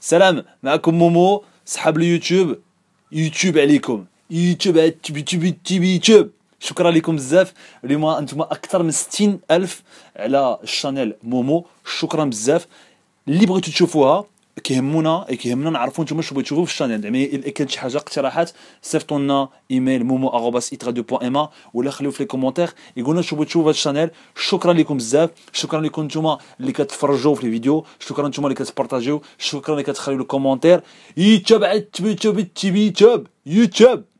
سلام معكم مومو صحاب اليوتيوب يوتيوب عليكم يوتيوب يوتيوب يوتيوب يوتيوب شكرا لكم بزاف اليوم انتم اكثر من 60 الف على الشانيل مومو شكرا بزاف اللي بغيتو تشوفوها كيهمونا كيهمنا نعرفوا نتوما شنو بغيتو في الشانيل زعما يعني الا كانت شي حاجه اقتراحات صيفطوا لنا ايميل مومو دو بوان ايما ولا خليو في لي كومونتير يقولوا شنو بغيتو في الشانيل شكرا لكم بزاف شكرا لكم نتوما اللي كتفرجوا في الفيديو شكرا نتوما اللي كتبارطاجيو شكرا اللي كتخليو الكومونتير تبي تبي تبي يوتيوب